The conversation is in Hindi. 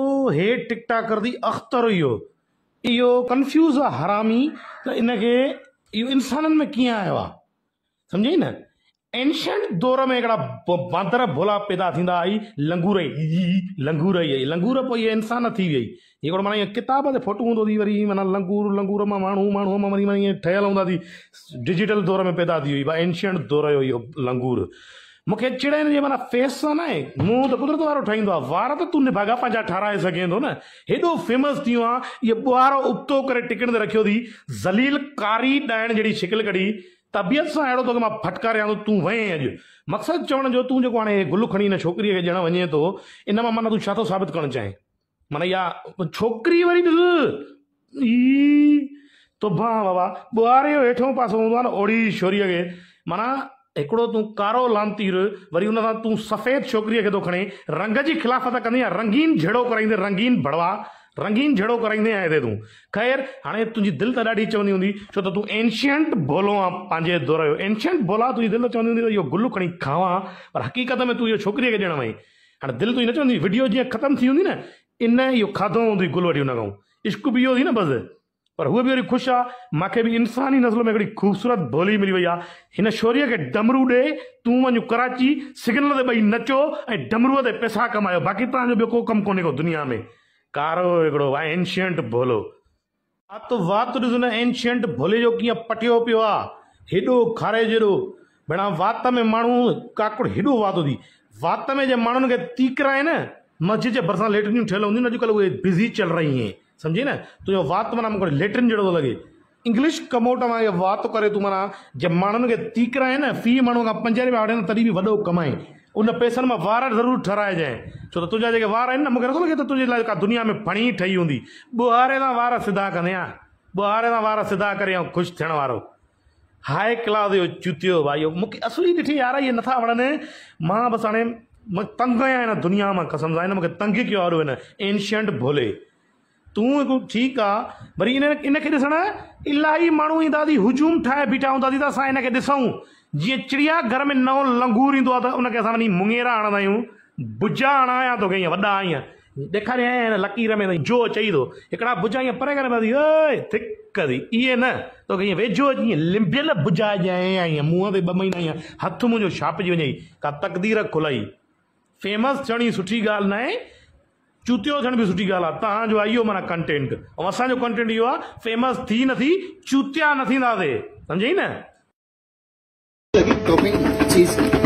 ओ तो हे टिकटा कर दी अख्तर इहो तो इहो कंफ्यूज़ आहे हरामी त इनखे इहो इंसाननि में कीअं आयो आहे सम्झई न एंशंट दौर में हिकिड़ा बांदर भोला पैदा थींदा आई लंगूर ई लंगूर ई लंगूर पर ये इंसान थी वई हिकिड़ो माना ये किताब ते फोटू हूंदो थी वरी माना लंगूर लंगूर मां माण्हू माण्हूअ मां वरी माना ईअं ठहियल हूंदा थी डिजिटल दौर में पैदा थी वई भाई एंशंट दौर जो इहो लंगूर मूंखे चिड़नि जे माना फेस सां न आहे मुंहुं त कुदरत वारो ठाहींदो आहे वार त तूं निभागा पंहिंजा ठाराए सघे थो न हेॾो फेमस थी वियो आहे इहो ॿुहारो उबतो करे टिकण ते रखियो अथई ज़लील कारी ॾाइण जहिड़ी शिकिल कढी तबियत सां अहिड़ो तोखे मां फटकारियां थो तूं वएं अॼु मक़सदु चवण जो तू जेको हाणे गुल खणी हिन छोकिरीअ खे ॼण वञे थो इन मां माना तू छा थो साबित करणु चाहीं माना इहा छोकिरी वरी ॾिस ई तोभा बाबा ॿुहारे हेठो पासो हूंदो आहे न ओड़ी छोरीअ खे माना हिकिड़ो तूं कारो लांतीर वरी हुन सां तूं सफ़ेद छोकिरीअ खे थो खणे रंग जी ख़िलाफ़त कंदी रंगीन जहिड़ो कराईंदे रंगीन भड़वा रंगीन जहिड़ो कराईंदे हेॾे तूं ख़ैर हाणे तुंहिंजी दिलि त ॾाढी चवंदी हूंदी छो त तूं एंशियंट भोलो आहे पंहिंजे दौर जो एंशियंट भोला तुंहिंजी दिलि त चवंदी हूंदी त इहो गुल खणी खावां पर हक़ीक़त में तूं इहा छोकिरीअ खे ॾियण वई हाणे दिलि तुंहिंजी न चवंदी वीडियो जीअं ख़तमु थी वेंदी न इन इहो खाधो हूंदी गुल वठी हुन खां इश्क बि इहो थी न बसि पर हुए भी वरी खुश आ मूंखे इंसानी नज़ल में हिकिड़ी ख़ूबसूरत बोली मिली वही आहे हिन शौरीअ डमरू डे तू वञो कराची सिग्नल ते ॿई नचो ए डमरू ते पैसा कमाया बाक़ी तव्हांजो को कमु को दुनिया में कारो हिकिड़ो आहे एंशियंट भोलो हा त तो वात ॾिस हुन एंशियंट भोले जो कीअं पटियो पियो आहे खारे जहिड़ो भेण वात में माण्हू काकुड़ हेॾो वातो थी वात में जे माण्हुनि खे तीकरा आहिनि मस्जिद जे भरिसां लेटरियूं ठहियल हूंदियूं आहिनि अॼुकल्ह उहे बिज़ी चल रही है समझी ना તો એ વાત તમારા આમ કરે લેટિન જેડો લગે इंग्लिश कमोटमा ये बात तो करे तुम्हारा जब माण्हुनि खे तीकरा आहे न फी माण्हू खां पंजाह रुपया वठनि तॾहिं बि वॾो कमाए उन पैसनि मां वार ज़रूरु ठहिराइजांइ छो तो, तो तुझा जेके वार आहिनि न मूंखे नथो लॻे त तुंहिंजे लाइ दुनिया में फणी ठही हूंदी बुहारे सां वार सीधा कंदे हा ॿुहारे सां वार सिधा करे ऐं ख़ुशि वारो हाए क्लास जो चुतियो भाई इहो मूंखे असुली ॾिठी यार ये नथा वणनि मां बसि हाणे तंग आहियां हिन दुनिया में कसम सां हिन मूंखे तंग कयो वारो हिन एंशियंट भोले तूं ठीकु आहे वरी इन इनखे ॾिसण इलाही माण्हू ईंदा ईंदासीं हुजूम ठाहे बीठा हूंदा हूंदासीं त असां इनखे ॾिसूं जीअं चिड़िया घर में नओं लंगूर ईंदो आहे त उनखे असां वञी मुङेरा हणंदा आहियूं भुजा हणायां तोखे ईअं वॾा ईअं ॾेखारियां लकीर में जो चई थो हिकिड़ा भुजा ईअं परे करे थिक ईअं न तोखे वेझो जीअं जीअं लिंबियल भुजा मुंहं ते ॿ महीना ईअं हथु मुंहिंजो छापजी वञई का तकदीर खुलाई फेमस चणी सुठी ॻाल्हि न आहे चूतियो थियण बि सुठी ॻाल्हि आहे तव्हां आहे इहो माना कंटेंट ऐं असांजो कंटेंट इहो आहे फेमस थी नथी चूतिया न थींदासीं सम्झई न